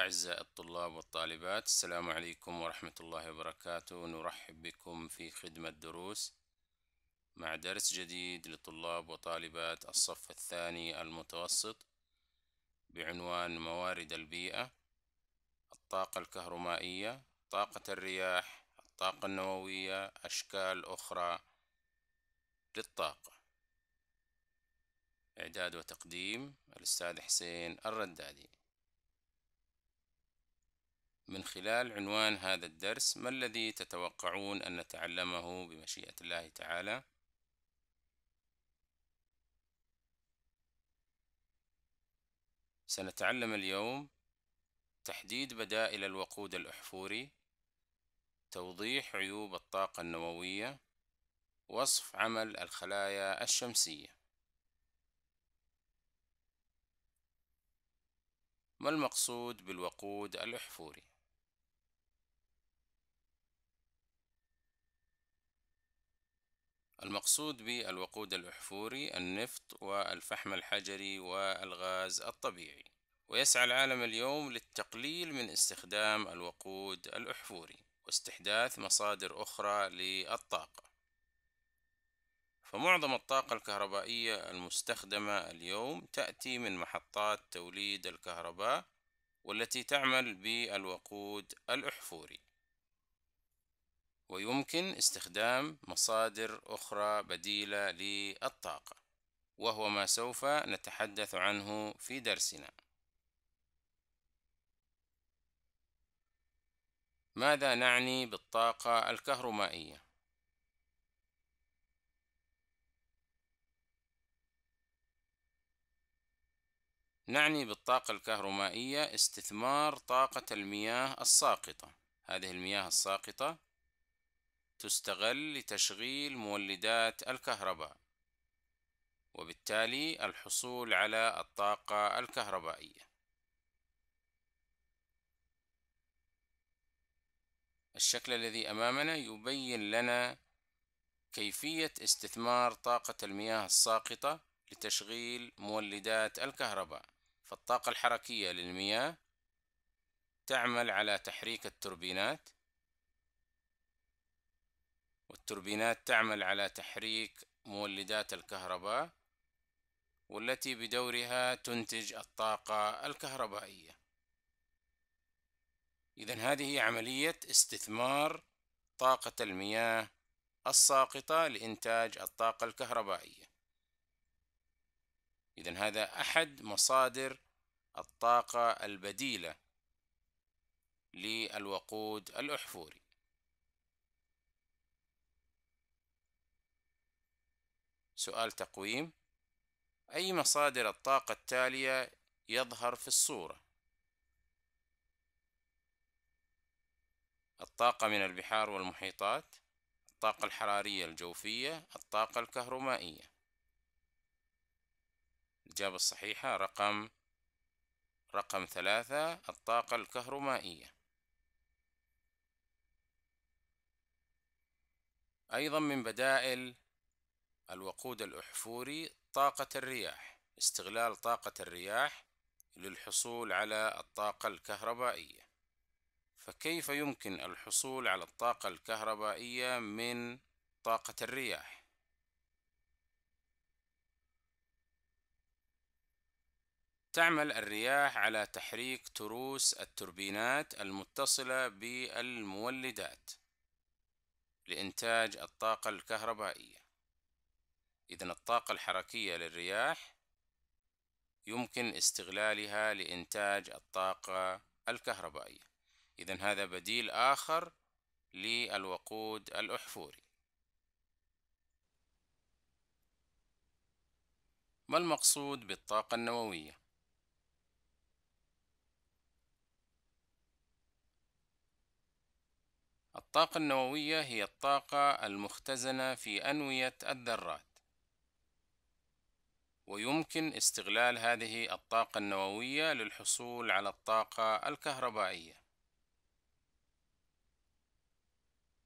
أعزائي الطلاب والطالبات السلام عليكم ورحمة الله وبركاته نرحب بكم في خدمة دروس مع درس جديد لطلاب وطالبات الصف الثاني المتوسط بعنوان موارد البيئة الطاقة الكهرومائية طاقة الرياح الطاقة النووية أشكال أخرى للطاقة إعداد وتقديم الأستاذ حسين الردادي من خلال عنوان هذا الدرس ما الذي تتوقعون أن نتعلمه بمشيئة الله تعالى؟ سنتعلم اليوم تحديد بدائل الوقود الأحفوري توضيح عيوب الطاقة النووية وصف عمل الخلايا الشمسية ما المقصود بالوقود الأحفوري؟ المقصود بالوقود الأحفوري النفط والفحم الحجري والغاز الطبيعي ويسعى العالم اليوم للتقليل من استخدام الوقود الأحفوري واستحداث مصادر أخرى للطاقة فمعظم الطاقة الكهربائية المستخدمة اليوم تأتي من محطات توليد الكهرباء والتي تعمل بالوقود الأحفوري ويمكن استخدام مصادر أخرى بديلة للطاقة وهو ما سوف نتحدث عنه في درسنا ماذا نعني بالطاقة الكهرومائية؟ نعني بالطاقة الكهرومائية استثمار طاقة المياه الساقطة هذه المياه الساقطة تستغل لتشغيل مولدات الكهرباء وبالتالي الحصول على الطاقة الكهربائية الشكل الذي أمامنا يبين لنا كيفية استثمار طاقة المياه الساقطة لتشغيل مولدات الكهرباء فالطاقة الحركية للمياه تعمل على تحريك التوربينات والتوربينات تعمل على تحريك مولدات الكهرباء والتي بدورها تنتج الطاقة الكهربائية إذا هذه عملية استثمار طاقة المياه الساقطة لإنتاج الطاقة الكهربائية إذا هذا أحد مصادر الطاقة البديلة للوقود الأحفوري سؤال تقويم أي مصادر الطاقة التالية يظهر في الصورة الطاقة من البحار والمحيطات الطاقة الحرارية الجوفية الطاقة الكهرومائية الإجابة الصحيحة رقم رقم ثلاثة الطاقة الكهرومائية أيضا من بدائل الوقود الأحفوري طاقة الرياح استغلال طاقة الرياح للحصول على الطاقة الكهربائية فكيف يمكن الحصول على الطاقة الكهربائية من طاقة الرياح؟ تعمل الرياح على تحريك تروس التوربينات المتصلة بالمولدات لإنتاج الطاقة الكهربائية إذا الطاقة الحركية للرياح يمكن استغلالها لإنتاج الطاقة الكهربائية إذا هذا بديل آخر للوقود الأحفوري ما المقصود بالطاقة النووية؟ الطاقة النووية هي الطاقة المختزنة في أنوية الذرات ويمكن استغلال هذه الطاقة النووية للحصول على الطاقة الكهربائية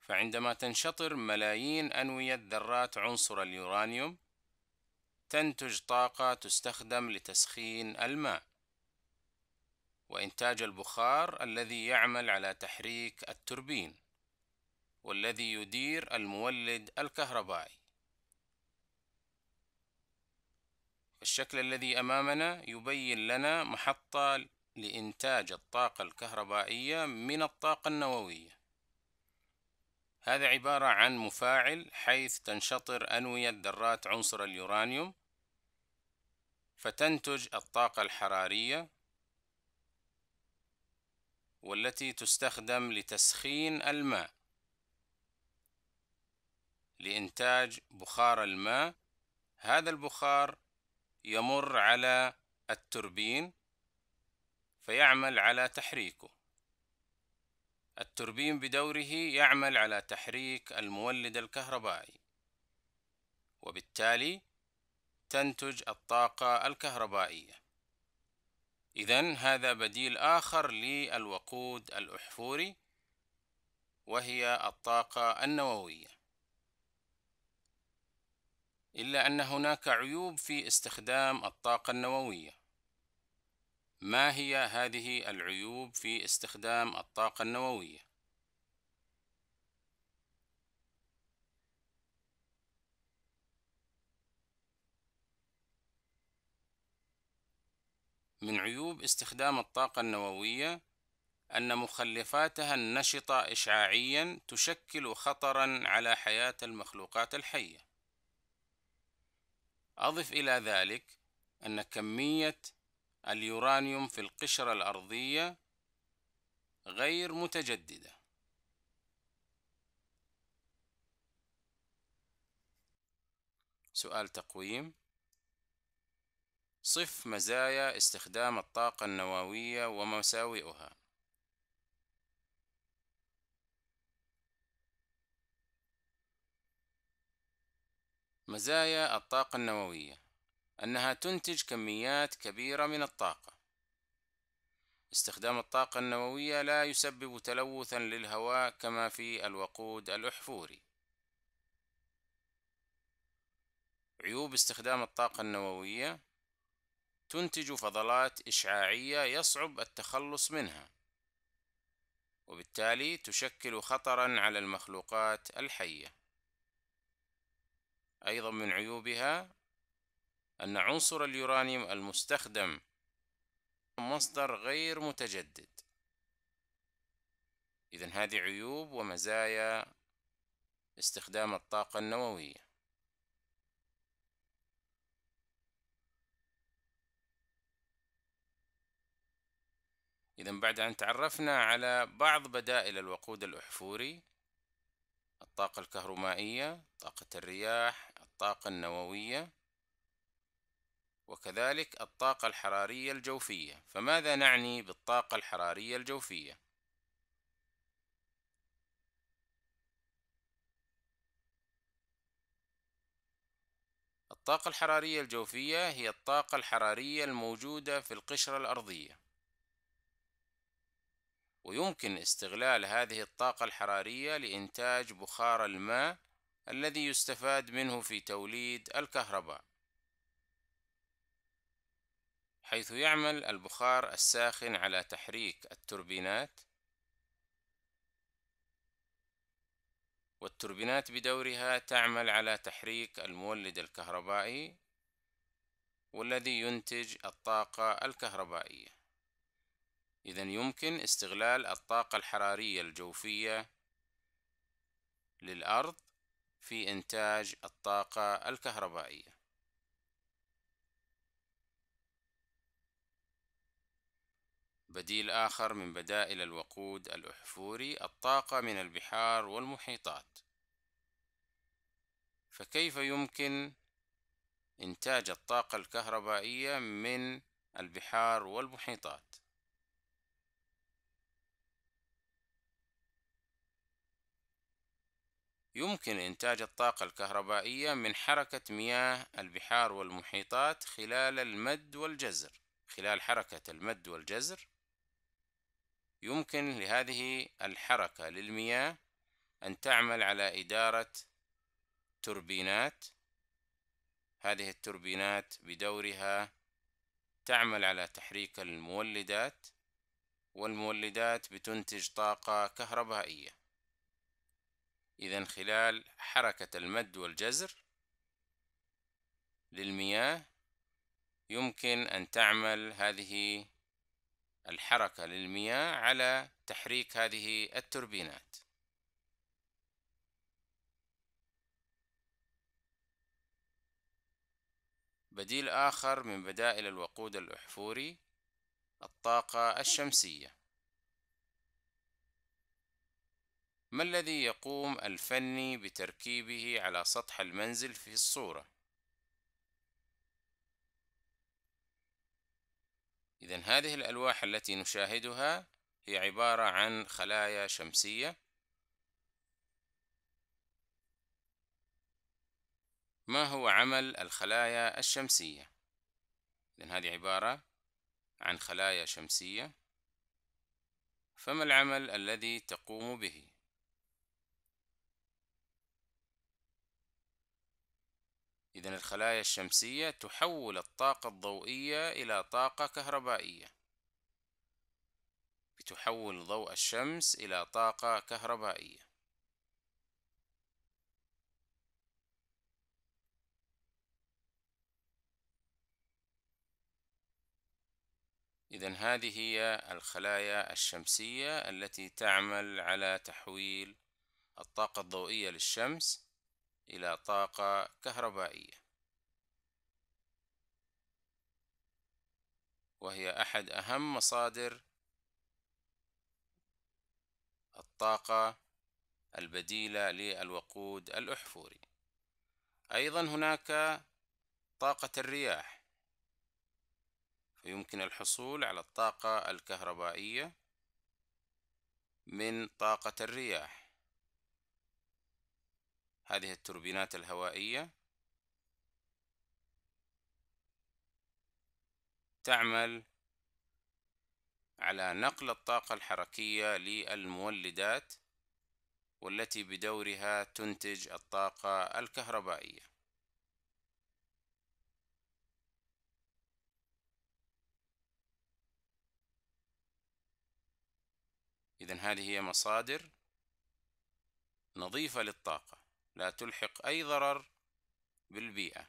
فعندما تنشطر ملايين أنوية ذرات عنصر اليورانيوم تنتج طاقة تستخدم لتسخين الماء وإنتاج البخار الذي يعمل على تحريك التوربين والذي يدير المولد الكهربائي الشكل الذي أمامنا يبين لنا محطة لإنتاج الطاقة الكهربائية من الطاقة النووية هذا عبارة عن مفاعل حيث تنشطر أنوية ذرات عنصر اليورانيوم فتنتج الطاقة الحرارية والتي تستخدم لتسخين الماء لإنتاج بخار الماء هذا البخار يمر على التوربين فيعمل على تحريكه التوربين بدوره يعمل على تحريك المولد الكهربائي وبالتالي تنتج الطاقة الكهربائية إذا هذا بديل آخر للوقود الأحفوري وهي الطاقة النووية إلا أن هناك عيوب في استخدام الطاقة النووية. ما هي هذه العيوب في استخدام الطاقة النووية؟ من عيوب استخدام الطاقة النووية أن مخلفاتها النشطة إشعاعيًا تشكل خطرًا على حياة المخلوقات الحية. أضف إلى ذلك أن كمية اليورانيوم في القشرة الأرضية غير متجددة سؤال تقويم صف مزايا استخدام الطاقة النووية ومساوئها مزايا الطاقة النووية أنها تنتج كميات كبيرة من الطاقة استخدام الطاقة النووية لا يسبب تلوثا للهواء كما في الوقود الأحفوري عيوب استخدام الطاقة النووية تنتج فضلات إشعاعية يصعب التخلص منها وبالتالي تشكل خطرا على المخلوقات الحيه أيضا من عيوبها أن عنصر اليورانيوم المستخدم مصدر غير متجدد إذا هذه عيوب ومزايا استخدام الطاقة النووية إذا بعد أن تعرفنا على بعض بدائل الوقود الأحفوري الطاقة الكهرومائية طاقة الرياح الطاقة النووية وكذلك الطاقة الحرارية الجوفية فماذا نعني بالطاقة الحرارية الجوفية؟ الطاقة الحرارية الجوفية هي الطاقة الحرارية الموجودة في القشرة الأرضية ويمكن استغلال هذه الطاقة الحرارية لإنتاج بخار الماء الذي يستفاد منه في توليد الكهرباء حيث يعمل البخار الساخن على تحريك التوربينات والتوربينات بدورها تعمل على تحريك المولد الكهربائي والذي ينتج الطاقة الكهربائية إذا يمكن استغلال الطاقة الحرارية الجوفية للأرض في إنتاج الطاقة الكهربائية بديل آخر من بدائل الوقود الأحفوري الطاقة من البحار والمحيطات فكيف يمكن إنتاج الطاقة الكهربائية من البحار والمحيطات يمكن إنتاج الطاقة الكهربائية من حركة مياه البحار والمحيطات خلال المد والجزر خلال حركة المد والجزر يمكن لهذه الحركة للمياه أن تعمل على إدارة توربينات هذه التوربينات بدورها تعمل على تحريك المولدات والمولدات بتنتج طاقة كهربائية إذا خلال حركة المد والجزر للمياه يمكن أن تعمل هذه الحركة للمياه على تحريك هذه التوربينات بديل آخر من بدائل الوقود الأحفوري الطاقة الشمسية ما الذي يقوم الفني بتركيبه على سطح المنزل في الصورة؟ إذا هذه الألواح التي نشاهدها هي عبارة عن خلايا شمسية ما هو عمل الخلايا الشمسية؟ إذا هذه عبارة عن خلايا شمسية فما العمل الذي تقوم به؟ إذا الخلايا الشمسية تحول الطاقة الضوئية إلى طاقة كهربائية بتحول ضوء الشمس إلى طاقة كهربائية إذا هذه هي الخلايا الشمسية التي تعمل على تحويل الطاقة الضوئية للشمس إلى طاقة كهربائية وهي أحد أهم مصادر الطاقة البديلة للوقود الأحفوري أيضا هناك طاقة الرياح فيمكن الحصول على الطاقة الكهربائية من طاقة الرياح هذه التوربينات الهوائية تعمل على نقل الطاقة الحركية للمولدات والتي بدورها تنتج الطاقة الكهربائية إذن هذه هي مصادر نظيفة للطاقة لا تلحق أي ضرر بالبيئة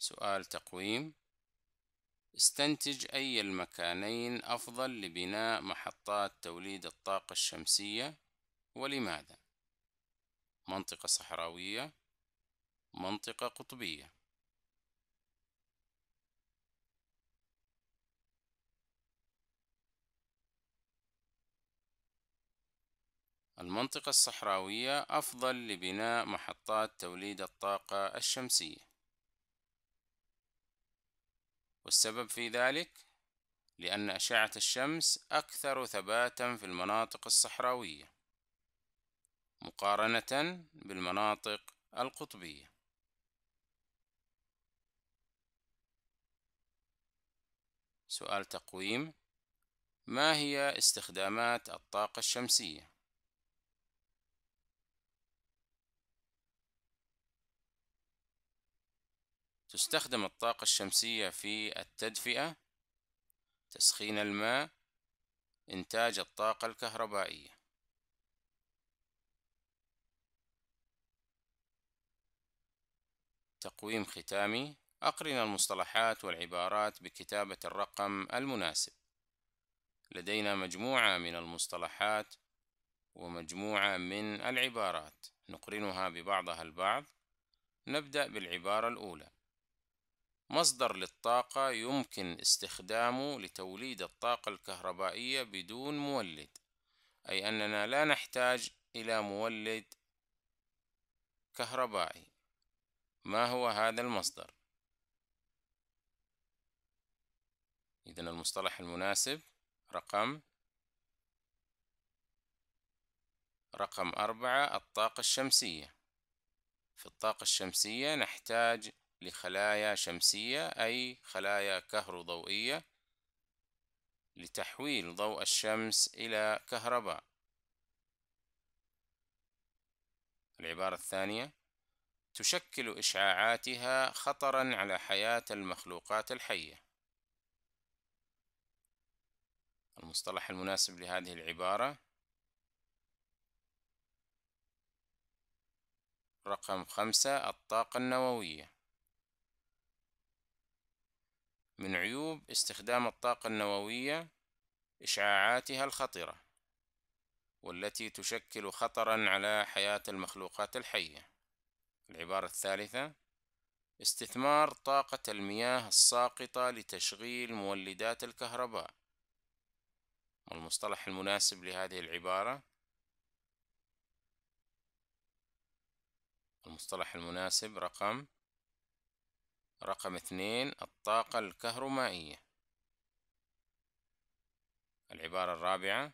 سؤال تقويم استنتج أي المكانين أفضل لبناء محطات توليد الطاقة الشمسية ولماذا؟ منطقة صحراوية منطقة قطبية المنطقة الصحراوية أفضل لبناء محطات توليد الطاقة الشمسية والسبب في ذلك لأن أشعة الشمس أكثر ثباتا في المناطق الصحراوية مقارنة بالمناطق القطبية سؤال تقويم ما هي استخدامات الطاقة الشمسية؟ تستخدم الطاقة الشمسية في التدفئة تسخين الماء إنتاج الطاقة الكهربائية تقويم ختامي أقرن المصطلحات والعبارات بكتابة الرقم المناسب لدينا مجموعة من المصطلحات ومجموعة من العبارات نقرنها ببعضها البعض نبدأ بالعبارة الأولى مصدر للطاقة يمكن استخدامه لتوليد الطاقة الكهربائية بدون مولد أي أننا لا نحتاج إلى مولد كهربائي ما هو هذا المصدر؟ إذا المصطلح المناسب رقم رقم أربعة الطاقة الشمسية في الطاقة الشمسية نحتاج لخلايا شمسية أي خلايا كهروضوئية لتحويل ضوء الشمس إلى كهرباء العبارة الثانية تشكل إشعاعاتها خطرا على حياة المخلوقات الحية المصطلح المناسب لهذه العبارة رقم خمسة الطاقة النووية من عيوب استخدام الطاقة النووية إشعاعاتها الخطرة والتي تشكل خطرا على حياة المخلوقات الحية العبارة الثالثة استثمار طاقة المياه الساقطة لتشغيل مولدات الكهرباء والمصطلح المناسب لهذه العبارة المصطلح المناسب رقم رقم اثنين الطاقة الكهرومائية العبارة الرابعة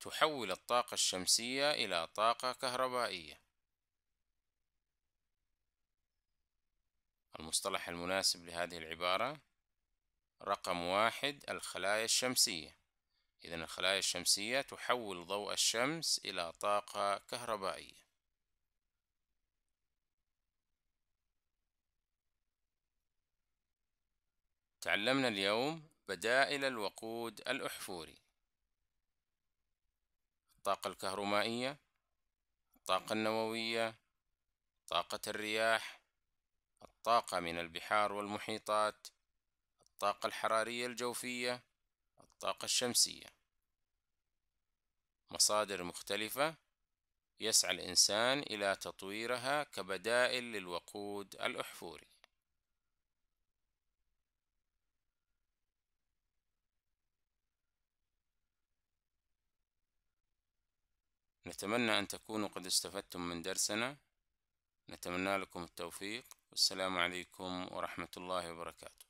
تحول الطاقة الشمسية إلى طاقة كهربائية المصطلح المناسب لهذه العبارة رقم واحد الخلايا الشمسية إذا الخلايا الشمسية تحول ضوء الشمس إلى طاقة كهربائية تعلمنا اليوم بدائل الوقود الأحفوري الطاقة الكهرومائية الطاقة النووية طاقة الرياح الطاقة من البحار والمحيطات الطاقة الحرارية الجوفية الطاقة الشمسية مصادر مختلفة يسعى الإنسان إلى تطويرها كبدائل للوقود الأحفوري نتمنى أن تكونوا قد استفدتم من درسنا نتمنى لكم التوفيق والسلام عليكم ورحمة الله وبركاته